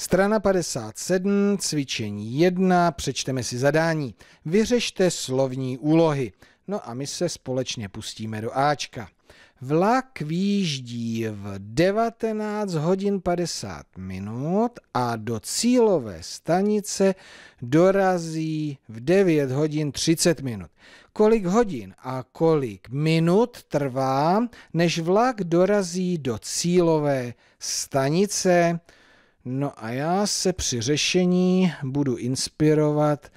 Strana 57, cvičení 1, přečteme si zadání. Vyřešte slovní úlohy. No a my se společně pustíme do Ačka. Vlak výjíždí v 19 hodin 50 minut a do cílové stanice dorazí v 9 hodin 30 minut. Kolik hodin a kolik minut trvá, než vlak dorazí do cílové stanice? No a já se při řešení budu inspirovat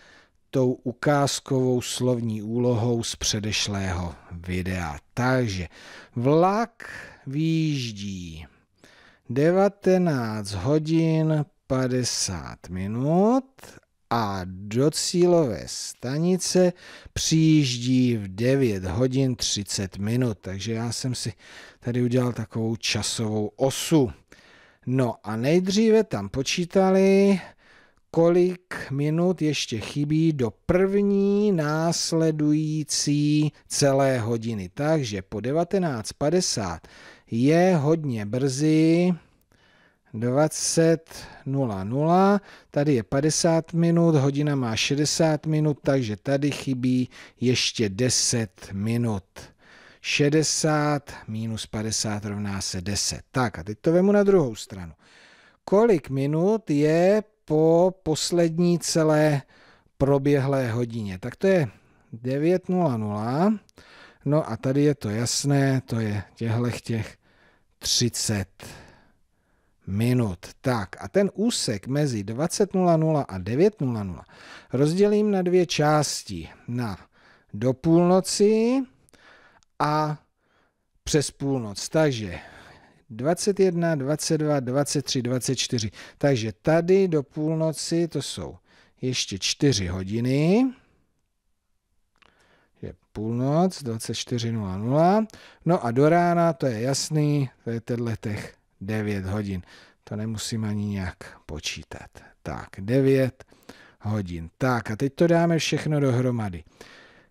tou ukázkovou slovní úlohou z předešlého videa. Takže vlak výjíždí 19 hodin 50 minut a do cílové stanice přijíždí v 9 hodin 30 minut. Takže já jsem si tady udělal takovou časovou osu. No a nejdříve tam počítali, kolik minut ještě chybí do první následující celé hodiny. Takže po 19.50 je hodně brzy 20.00, tady je 50 minut, hodina má 60 minut, takže tady chybí ještě 10 minut. 60 minus 50 rovná se 10. Tak a teď to vemu na druhou stranu. Kolik minut je po poslední celé proběhlé hodině? Tak to je 9.00. No a tady je to jasné, to je těchto těch 30 minut. Tak a ten úsek mezi 20.00 a 9.00 rozdělím na dvě části. Na do půlnoci a přes půlnoc. Takže 21, 22, 23, 24. Takže tady do půlnoci to jsou ještě 4 hodiny. Je půlnoc, 24.00. No a do rána, to je jasný, to je tenhle těch 9 hodin. To nemusím ani nějak počítat. Tak, 9 hodin. Tak a teď to dáme všechno dohromady.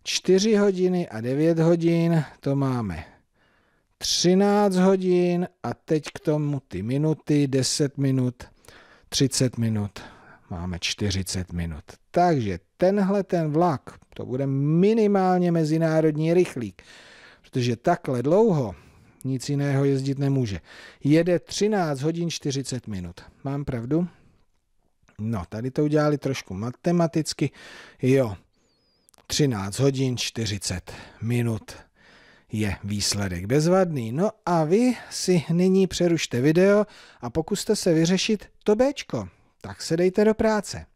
4 hodiny a 9 hodin, to máme 13 hodin a teď k tomu ty minuty, 10 minut, 30 minut, máme 40 minut. Takže tenhle ten vlak, to bude minimálně mezinárodní rychlík, protože takhle dlouho nic jiného jezdit nemůže. Jede 13 hodin 40 minut. Mám pravdu? No, tady to udělali trošku matematicky. Jo, 13 hodin 40 minut je výsledek bezvadný. No a vy si nyní přerušte video a pokuste se vyřešit to Bčko. Tak se dejte do práce.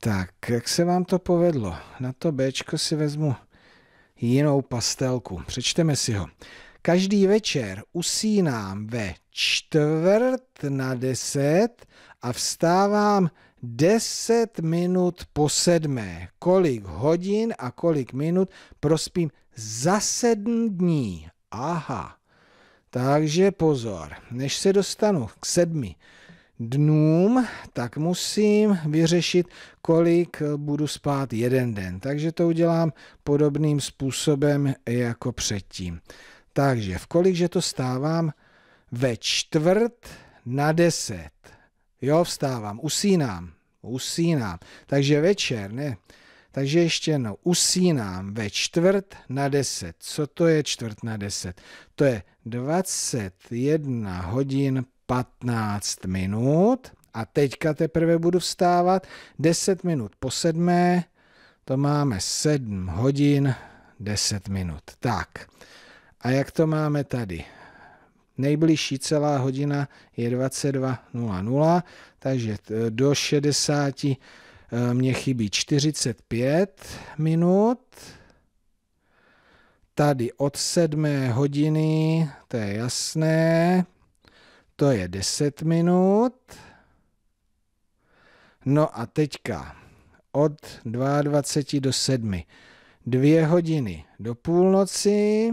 Tak, jak se vám to povedlo? Na to Bčko si vezmu jinou pastelku. Přečteme si ho. Každý večer usínám ve čtvrt na deset a vstávám deset minut po sedmé. Kolik hodin a kolik minut prospím za sedm dní. Aha. Takže pozor, než se dostanu k sedmi dnům, tak musím vyřešit, kolik budu spát jeden den. Takže to udělám podobným způsobem jako předtím. Takže v kolik, že to stávám? Ve čtvrt na deset. Jo, vstávám, usínám, usínám. Takže večer, ne? Takže ještě jednou, usínám ve čtvrt na deset. Co to je čtvrt na deset? To je 21 hodin 15 minut a teďka teprve budu vstávat 10 minut po sedmé, to máme 7 hodin 10 minut. Tak, a jak to máme tady? Nejbližší celá hodina je 22.00, takže eh, do 60 eh, mě chybí 45 minut. Tady od 7 hodiny, to je jasné, to je 10 minut. No a teďka od 22 do 7. 2 hodiny do půlnoci,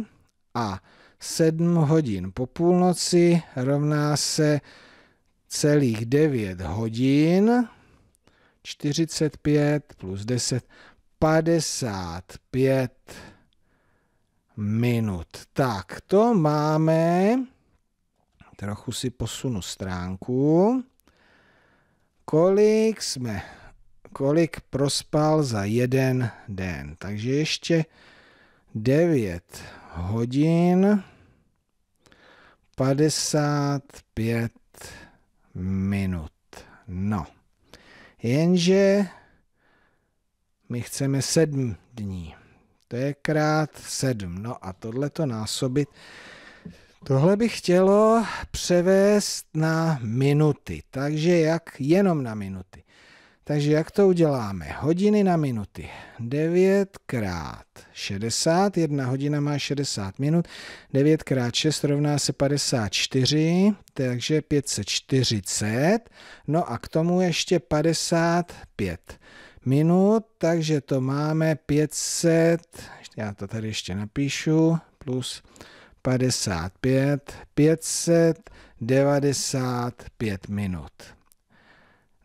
a 7 hodin po půlnoci rovná se celých 9 hodin, 45 plus 10, 55 minut. Tak, to máme, trochu si posunu stránku, kolik jsme, kolik prospal za jeden den. Takže ještě 9 hodin 55 minut. No, jenže my chceme 7 dní. To je krát 7. No a tohle to násobit. Tohle bych chtělo převést na minuty, takže jak jenom na minuty. Takže jak to uděláme? Hodiny na minuty. 9 krát 60. Jedna hodina má 60 minut. 9 krát 6 rovná se 54, takže 540. No a k tomu ještě 55 minut, takže to máme 500, já to tady ještě napíšu, plus 55, 595 minut.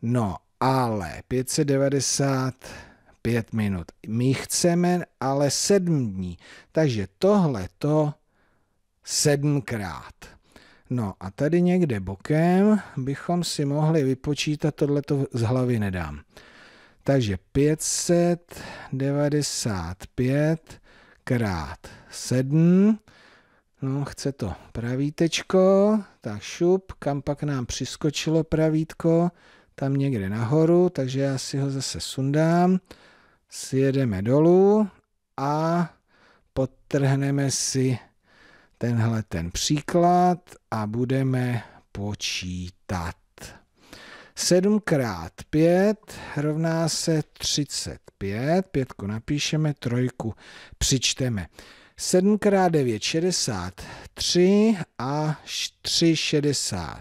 No ale 595 minut. My chceme ale 7 dní. Takže tohle to sedmkrát. No a tady někde bokem bychom si mohli vypočítat, tohle to z hlavy nedám. Takže 595 krát 7, no chce to pravítečko, tak šup, kam pak nám přiskočilo pravítko, tam někde nahoru, takže já si ho zase sundám, sjedeme dolů a potrhneme si tenhle ten příklad a budeme počítat. 7 krát 5 rovná se 35. Pětku napíšeme, trojku přičteme. 7 krát 9 63 a 3 60.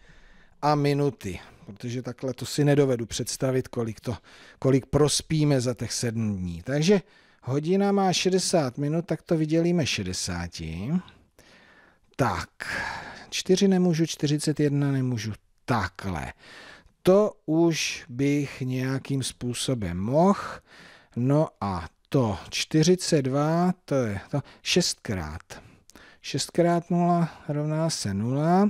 a minuty, protože takhle to si nedovedu představit, kolik, to, kolik prospíme za těch sedm dní. Takže hodina má 60 minut, tak to vydělíme 60. Tak, 4 nemůžu, 41 nemůžu, takhle. To už bych nějakým způsobem mohl. No a to 42, to je to 6 krát. 6 krát 0 rovná se 0.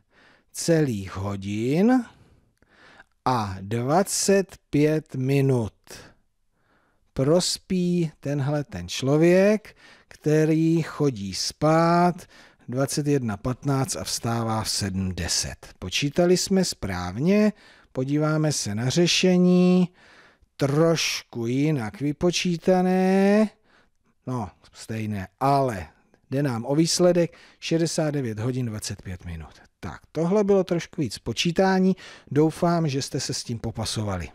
celých hodin a 25 minut prospí tenhle ten člověk, který chodí spát 21.15 a vstává v 7.10. Počítali jsme správně, podíváme se na řešení, trošku jinak vypočítané, no stejné, ale jde nám o výsledek 69 hodin 25 minut. Tak, tohle bylo trošku víc počítání. Doufám, že jste se s tím popasovali.